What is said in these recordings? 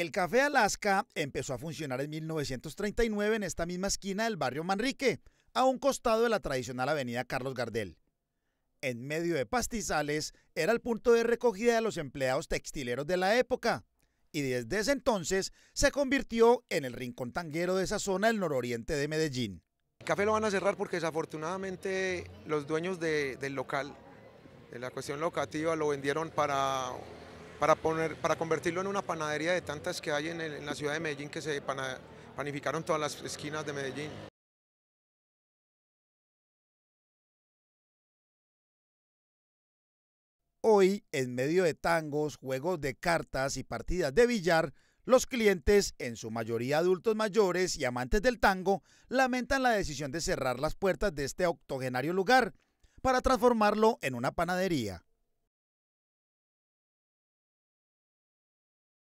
El Café Alaska empezó a funcionar en 1939 en esta misma esquina del barrio Manrique, a un costado de la tradicional avenida Carlos Gardel. En medio de pastizales era el punto de recogida de los empleados textileros de la época, y desde ese entonces se convirtió en el rincón tanguero de esa zona del nororiente de Medellín. El café lo van a cerrar porque desafortunadamente los dueños del local, de la cuestión locativa, lo vendieron para para, poner, para convertirlo en una panadería de tantas que hay en, la ciudad de Medellín que se panificaron todas las esquinas de Medellín. Hoy, en medio de tangos, juegos de cartas y partidas de billar, los clientes, en su mayoría adultos mayores y amantes del tango, lamentan la decisión de cerrar las puertas de este octogenario lugar para transformarlo en una panadería.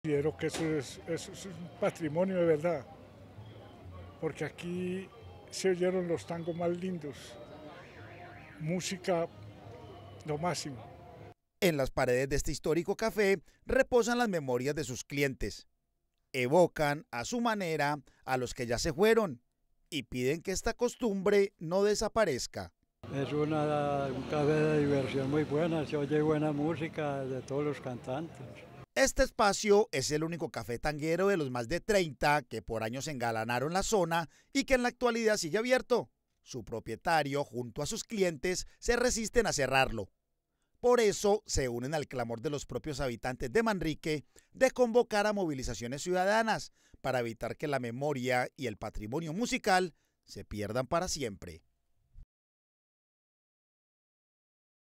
quiero que eso es, un patrimonio de verdad, porque aquí se oyeron los tangos más lindos, música lo máximo. En las paredes de este histórico café reposan las memorias de sus clientes. Evocan a su manera a los que ya se fueron y piden que esta costumbre no desaparezca. Es una, un café de diversión muy buena, se oye buena música de todos los cantantes. Este espacio es el único café tanguero de los más de 30 que por años engalanaron la zona y que en la actualidad sigue abierto. Su propietario, junto a sus clientes, se resisten a cerrarlo. Por eso se unen al clamor de los propios habitantes de Manrique de convocar a movilizaciones ciudadanas para evitar que la memoria y el patrimonio musical se pierdan para siempre.